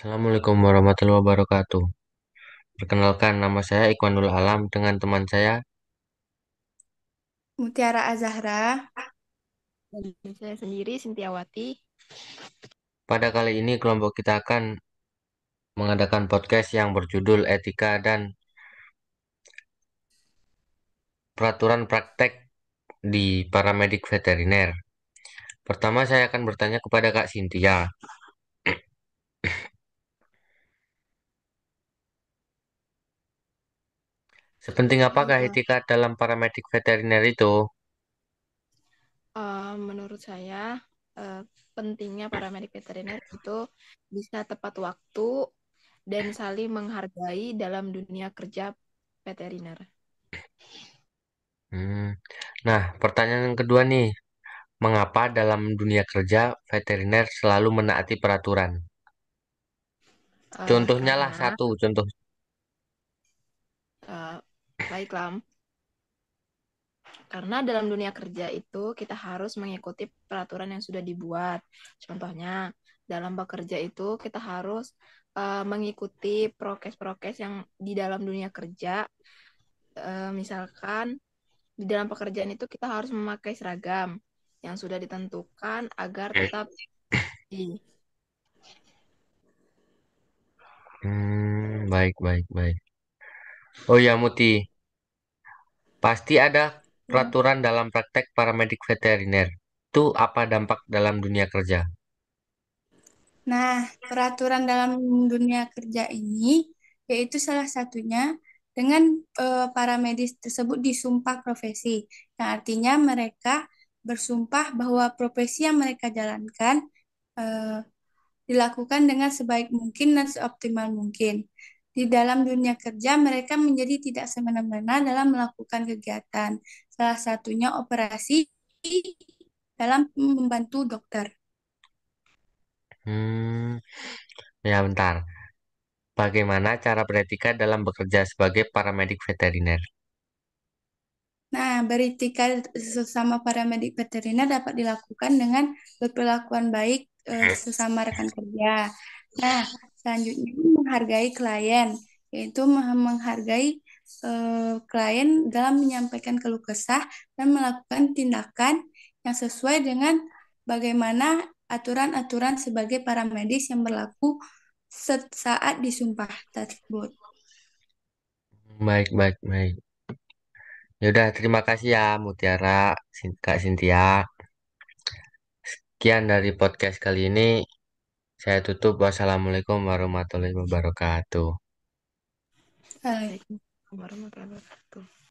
Assalamualaikum warahmatullahi wabarakatuh. Perkenalkan, nama saya Ikwanul Alam dengan teman saya. Mutiara Azahra. Dan saya sendiri, Sintiawati. Pada kali ini kelompok kita akan mengadakan podcast yang berjudul Etika dan Peraturan Praktek di Paramedik Veteriner. Pertama, saya akan bertanya kepada Kak Sintia. Sepenting apakah Uh, etika dalam paramedik veteriner itu? uh, menurut saya uh, pentingnya paramedik veteriner itu bisa tepat waktu dan saling menghargai dalam dunia kerja veteriner. Hmm. Nah, pertanyaan yang kedua nih, mengapa dalam dunia kerja veteriner selalu menaati peraturan? Uh, Contohnya lah satu, contoh lam Karena dalam dunia kerja itu kita harus mengikuti peraturan yang sudah dibuat. Contohnya, dalam bekerja itu kita harus uh, mengikuti prokes-prokes yang di dalam dunia kerja. Uh, misalkan di dalam pekerjaan itu kita harus memakai seragam yang sudah ditentukan agar eh. tetap di. Hmm, baik, baik, baik. Oh ya, Muti. Pasti ada hmm. peraturan dalam praktek paramedik veteriner. Itu apa dampak dalam dunia kerja? Nah, peraturan dalam dunia kerja ini yaitu salah satunya dengan e, eh, para medis tersebut disumpah profesi, yang artinya mereka bersumpah bahwa profesi yang mereka jalankan e, dilakukan dengan sebaik mungkin dan seoptimal mungkin. Di dalam dunia kerja, mereka menjadi tidak semena-mena dalam melakukan kegiatan, salah satunya operasi dalam membantu dokter. Hmm, ya bentar. Bagaimana cara beretika dalam bekerja sebagai paramedik veteriner? Nah, beretika sesama paramedik veteriner dapat dilakukan dengan berperilakuan baik eh, sesama rekan kerja. Nah, Selanjutnya menghargai klien, yaitu menghargai uh, klien dalam menyampaikan keluh kesah dan melakukan tindakan yang sesuai dengan bagaimana aturan-aturan sebagai para medis yang berlaku saat disumpah tersebut. Baik, baik, baik. Ya terima kasih ya Mutiara, Kak Sintia. Sekian dari podcast kali ini. Saya tutup. Wassalamualaikum warahmatullahi wabarakatuh. Waalaikumsalam warahmatullahi wabarakatuh.